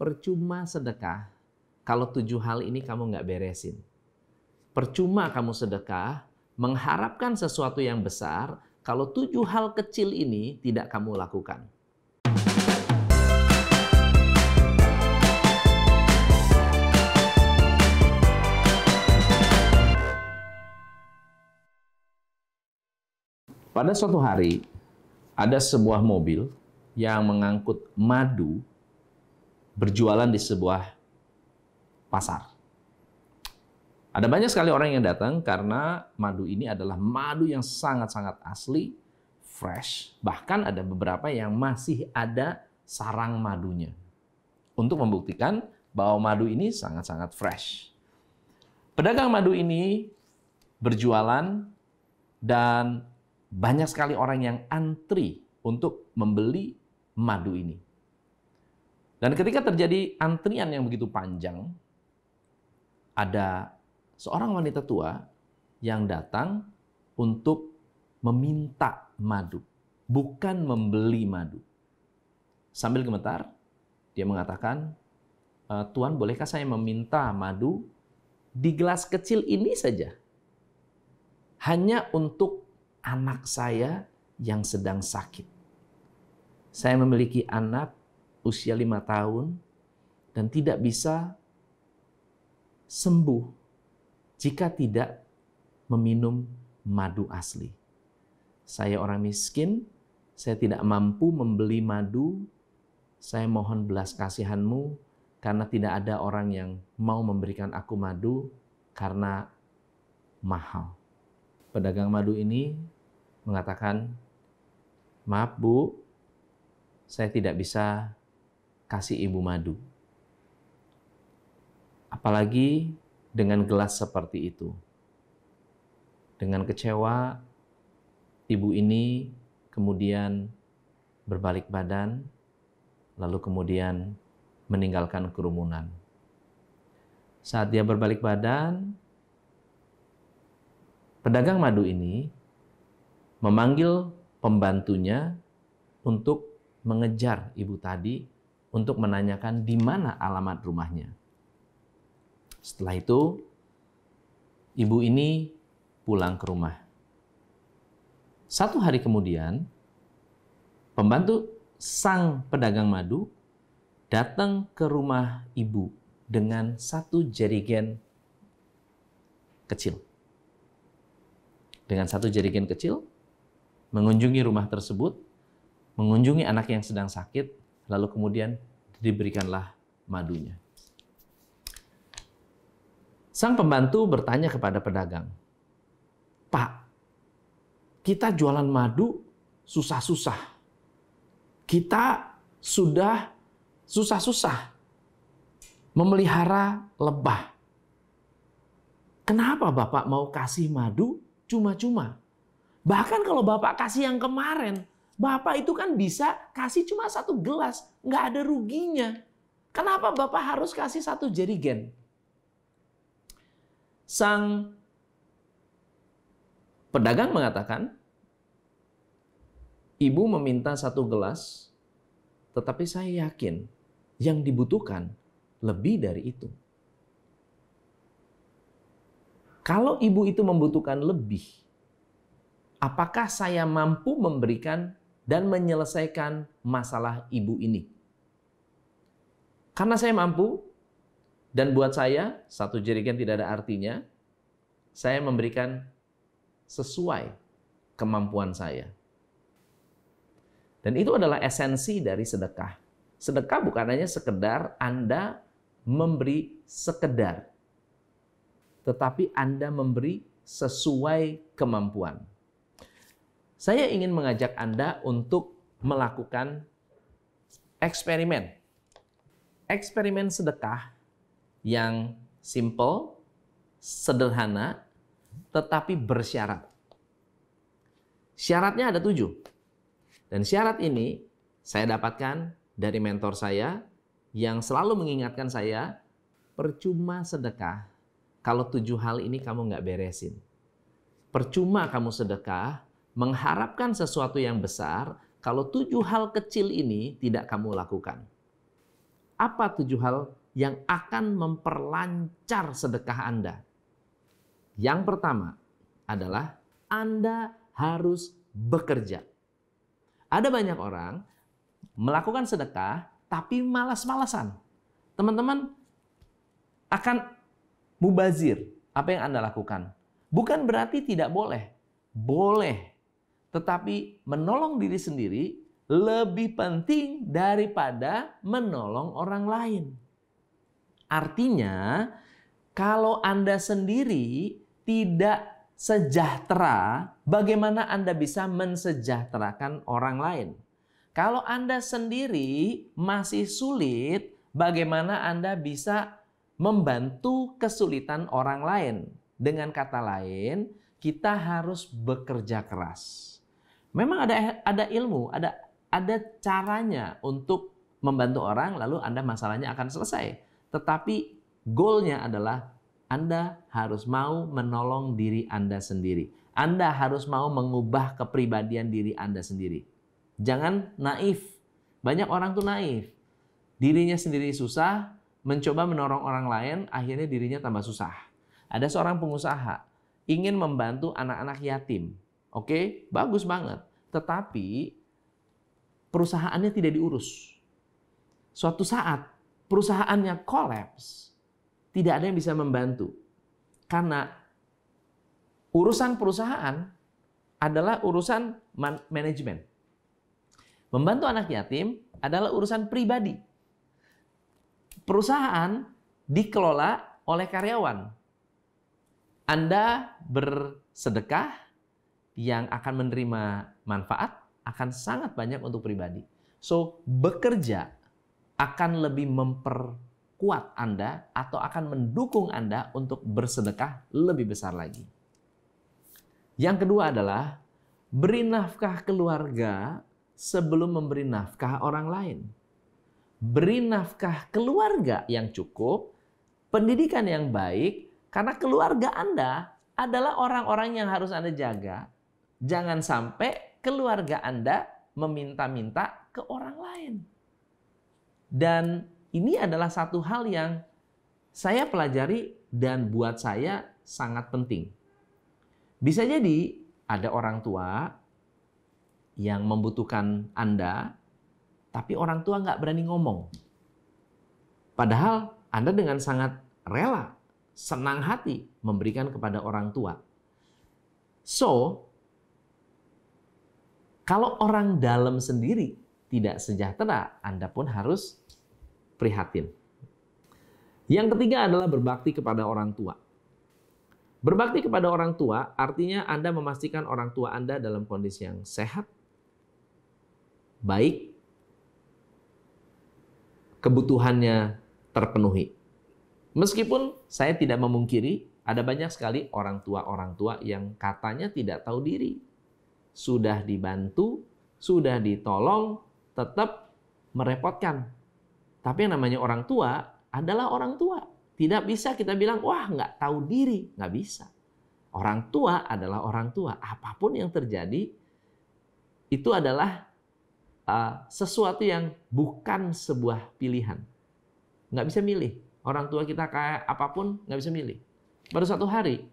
Percuma sedekah kalau tujuh hal ini kamu nggak beresin. Percuma kamu sedekah mengharapkan sesuatu yang besar kalau tujuh hal kecil ini tidak kamu lakukan. Pada suatu hari, ada sebuah mobil yang mengangkut madu berjualan di sebuah pasar. Ada banyak sekali orang yang datang karena madu ini adalah madu yang sangat-sangat asli, fresh. Bahkan ada beberapa yang masih ada sarang madunya. Untuk membuktikan bahwa madu ini sangat-sangat fresh. Pedagang madu ini berjualan dan banyak sekali orang yang antri untuk membeli madu ini. Dan ketika terjadi antrian yang begitu panjang, ada seorang wanita tua yang datang untuk meminta madu, bukan membeli madu. Sambil gemetar, dia mengatakan, e, Tuan bolehkah saya meminta madu di gelas kecil ini saja? Hanya untuk anak saya yang sedang sakit. Saya memiliki anak usia lima tahun dan tidak bisa sembuh jika tidak meminum madu asli. Saya orang miskin, saya tidak mampu membeli madu. Saya mohon belas kasihanmu karena tidak ada orang yang mau memberikan aku madu karena mahal. Pedagang madu ini mengatakan, "Maaf, Bu, saya tidak bisa kasih ibu madu. Apalagi dengan gelas seperti itu. Dengan kecewa, ibu ini kemudian berbalik badan, lalu kemudian meninggalkan kerumunan. Saat dia berbalik badan, pedagang madu ini memanggil pembantunya untuk mengejar ibu tadi untuk menanyakan di mana alamat rumahnya. Setelah itu, ibu ini pulang ke rumah. Satu hari kemudian, pembantu sang pedagang madu datang ke rumah ibu dengan satu jerigen kecil. Dengan satu jerigen kecil, mengunjungi rumah tersebut, mengunjungi anak yang sedang sakit, lalu kemudian diberikanlah madunya. Sang pembantu bertanya kepada pedagang, "Pak, kita jualan madu susah-susah. Kita sudah susah-susah memelihara lebah. Kenapa Bapak mau kasih madu cuma-cuma? Bahkan kalau Bapak kasih yang kemarin, Bapak itu kan bisa kasih cuma satu gelas, nggak ada ruginya. Kenapa Bapak harus kasih satu jerigen? Sang pedagang mengatakan, Ibu meminta satu gelas, tetapi saya yakin yang dibutuhkan lebih dari itu. Kalau ibu itu membutuhkan lebih, apakah saya mampu memberikan dan menyelesaikan masalah ibu ini. Karena saya mampu, dan buat saya satu jerigen tidak ada artinya, saya memberikan sesuai kemampuan saya. Dan itu adalah esensi dari sedekah. Sedekah bukan hanya sekedar Anda memberi sekedar, tetapi Anda memberi sesuai kemampuan. Saya ingin mengajak Anda untuk melakukan eksperimen. Eksperimen sedekah yang simple, sederhana, tetapi bersyarat. Syaratnya ada tujuh. Dan syarat ini saya dapatkan dari mentor saya yang selalu mengingatkan saya, percuma sedekah kalau tujuh hal ini kamu nggak beresin. Percuma kamu sedekah mengharapkan sesuatu yang besar kalau tujuh hal kecil ini tidak kamu lakukan. Apa tujuh hal yang akan memperlancar sedekah Anda? Yang pertama adalah Anda harus bekerja. Ada banyak orang melakukan sedekah tapi malas-malasan. Teman-teman akan mubazir apa yang Anda lakukan. Bukan berarti tidak boleh. Boleh tetapi menolong diri sendiri lebih penting daripada menolong orang lain. Artinya, kalau Anda sendiri tidak sejahtera, bagaimana Anda bisa mensejahterakan orang lain? Kalau Anda sendiri masih sulit, bagaimana Anda bisa membantu kesulitan orang lain? Dengan kata lain, kita harus bekerja keras. Memang ada ada ilmu, ada ada caranya untuk membantu orang lalu Anda masalahnya akan selesai. Tetapi goalnya adalah Anda harus mau menolong diri Anda sendiri. Anda harus mau mengubah kepribadian diri Anda sendiri. Jangan naif. Banyak orang tuh naif. Dirinya sendiri susah, mencoba menolong orang lain, akhirnya dirinya tambah susah. Ada seorang pengusaha ingin membantu anak-anak yatim Oke, okay? bagus banget. Tetapi perusahaannya tidak diurus. Suatu saat perusahaannya kolaps, tidak ada yang bisa membantu. Karena urusan perusahaan adalah urusan man manajemen. Membantu anak yatim adalah urusan pribadi. Perusahaan dikelola oleh karyawan. Anda bersedekah, yang akan menerima manfaat akan sangat banyak untuk pribadi. So, bekerja akan lebih memperkuat Anda atau akan mendukung Anda untuk bersedekah lebih besar lagi. Yang kedua adalah beri nafkah keluarga sebelum memberi nafkah orang lain. Beri nafkah keluarga yang cukup, pendidikan yang baik, karena keluarga Anda adalah orang-orang yang harus Anda jaga, Jangan sampai keluarga Anda meminta-minta ke orang lain. Dan ini adalah satu hal yang saya pelajari dan buat saya sangat penting. Bisa jadi ada orang tua yang membutuhkan Anda, tapi orang tua nggak berani ngomong. Padahal Anda dengan sangat rela, senang hati memberikan kepada orang tua. So, kalau orang dalam sendiri tidak sejahtera, Anda pun harus prihatin. Yang ketiga adalah berbakti kepada orang tua. Berbakti kepada orang tua artinya Anda memastikan orang tua Anda dalam kondisi yang sehat, baik, kebutuhannya terpenuhi. Meskipun saya tidak memungkiri, ada banyak sekali orang tua-orang tua yang katanya tidak tahu diri sudah dibantu, sudah ditolong, tetap merepotkan. Tapi yang namanya orang tua adalah orang tua. Tidak bisa kita bilang, wah nggak tahu diri. Nggak bisa. Orang tua adalah orang tua. Apapun yang terjadi, itu adalah uh, sesuatu yang bukan sebuah pilihan. Nggak bisa milih. Orang tua kita kayak apapun nggak bisa milih. Baru satu hari,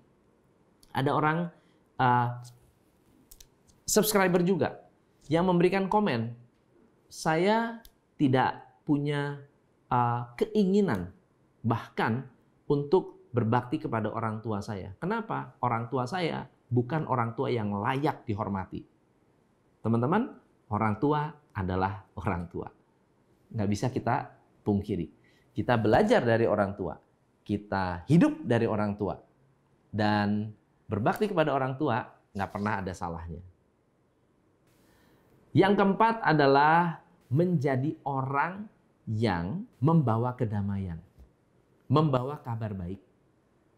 ada orang uh, subscriber juga yang memberikan komen, saya tidak punya uh, keinginan bahkan untuk berbakti kepada orang tua saya. Kenapa? Orang tua saya bukan orang tua yang layak dihormati. Teman-teman, orang tua adalah orang tua. Nggak bisa kita pungkiri. Kita belajar dari orang tua. Kita hidup dari orang tua. Dan berbakti kepada orang tua nggak pernah ada salahnya. Yang keempat adalah menjadi orang yang membawa kedamaian, membawa kabar baik,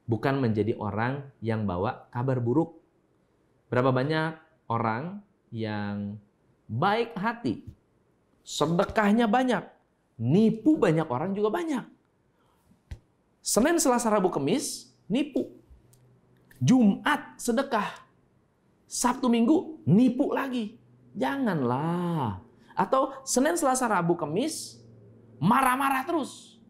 bukan menjadi orang yang bawa kabar buruk. Berapa banyak orang yang baik hati, sedekahnya banyak, nipu banyak orang juga banyak. Senin, Selasa, Rabu, Kamis, nipu. Jumat, sedekah. Sabtu, Minggu, nipu lagi. Janganlah. Atau Senin, Selasa, Rabu, Kamis marah-marah terus.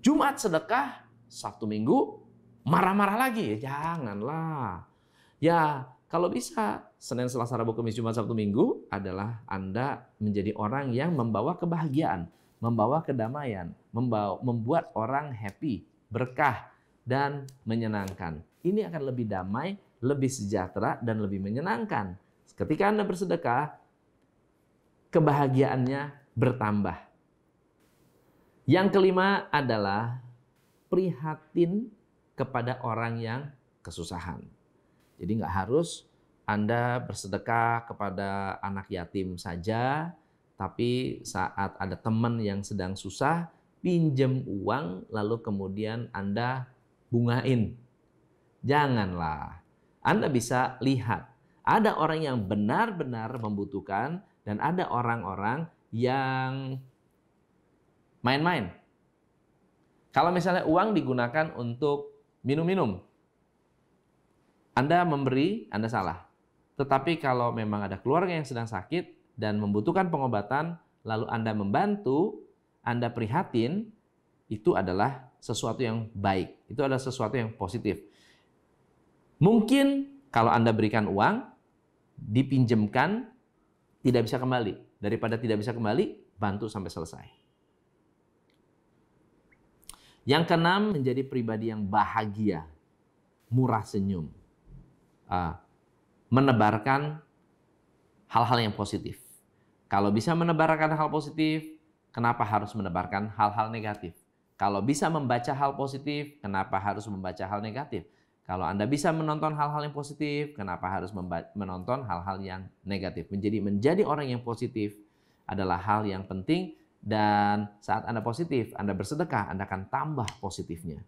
Jumat sedekah, Sabtu Minggu marah-marah lagi. Ya, janganlah. Ya, kalau bisa Senin, Selasa, Rabu, Kamis, Jumat, Sabtu, Minggu adalah Anda menjadi orang yang membawa kebahagiaan, membawa kedamaian, membawa, membuat orang happy, berkah, dan menyenangkan. Ini akan lebih damai, lebih sejahtera, dan lebih menyenangkan. Ketika Anda bersedekah, kebahagiaannya bertambah. Yang kelima adalah prihatin kepada orang yang kesusahan. Jadi nggak harus Anda bersedekah kepada anak yatim saja, tapi saat ada teman yang sedang susah, pinjam uang lalu kemudian Anda bungain. Janganlah. Anda bisa lihat, ada orang yang benar-benar membutuhkan, dan ada orang-orang yang main-main. Kalau misalnya uang digunakan untuk minum-minum, Anda memberi, Anda salah. Tetapi kalau memang ada keluarga yang sedang sakit dan membutuhkan pengobatan, lalu Anda membantu, Anda prihatin, itu adalah sesuatu yang baik. Itu adalah sesuatu yang positif. Mungkin kalau Anda berikan uang, dipinjamkan tidak bisa kembali. Daripada tidak bisa kembali, bantu sampai selesai. Yang keenam, menjadi pribadi yang bahagia, murah senyum, ah, menebarkan hal-hal yang positif. Kalau bisa menebarkan hal positif, kenapa harus menebarkan hal-hal negatif? Kalau bisa membaca hal positif, kenapa harus membaca hal negatif? Kalau Anda bisa menonton hal-hal yang positif, kenapa harus menonton hal-hal yang negatif? Menjadi menjadi orang yang positif adalah hal yang penting dan saat Anda positif, Anda bersedekah, Anda akan tambah positifnya.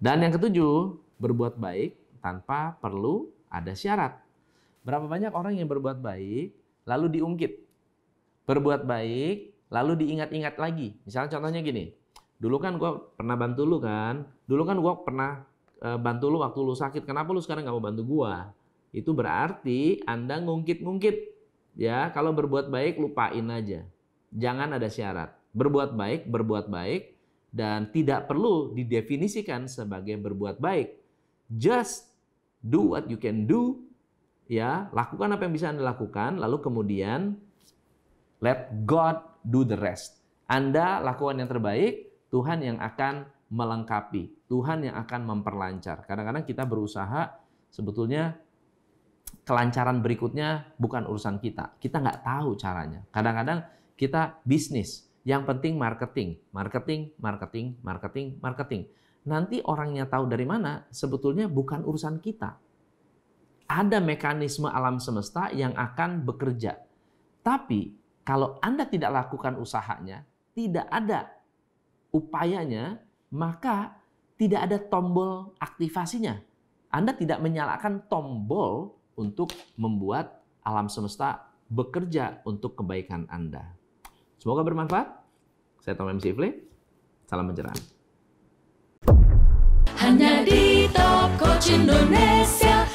Dan yang ketujuh, berbuat baik tanpa perlu ada syarat. Berapa banyak orang yang berbuat baik lalu diungkit? Berbuat baik lalu diingat-ingat lagi. Misalnya contohnya gini, dulu kan gue pernah bantu lu kan dulu kan gue pernah eh, bantu lu waktu lu sakit kenapa lu sekarang gak mau bantu gue itu berarti anda ngungkit-ngungkit ya kalau berbuat baik lupain aja jangan ada syarat berbuat baik berbuat baik dan tidak perlu didefinisikan sebagai berbuat baik just do what you can do ya lakukan apa yang bisa anda lakukan lalu kemudian let God do the rest anda lakukan yang terbaik Tuhan yang akan melengkapi, Tuhan yang akan memperlancar. Kadang-kadang kita berusaha sebetulnya kelancaran berikutnya bukan urusan kita. Kita nggak tahu caranya. Kadang-kadang kita bisnis, yang penting marketing, marketing, marketing, marketing, marketing. Nanti orangnya tahu dari mana, sebetulnya bukan urusan kita. Ada mekanisme alam semesta yang akan bekerja. Tapi kalau Anda tidak lakukan usahanya, tidak ada upayanya, maka tidak ada tombol aktivasinya. Anda tidak menyalakan tombol untuk membuat alam semesta bekerja untuk kebaikan Anda. Semoga bermanfaat. Saya Tom M. Ifle. Salam pencerahan. Hanya di Top Coach Indonesia.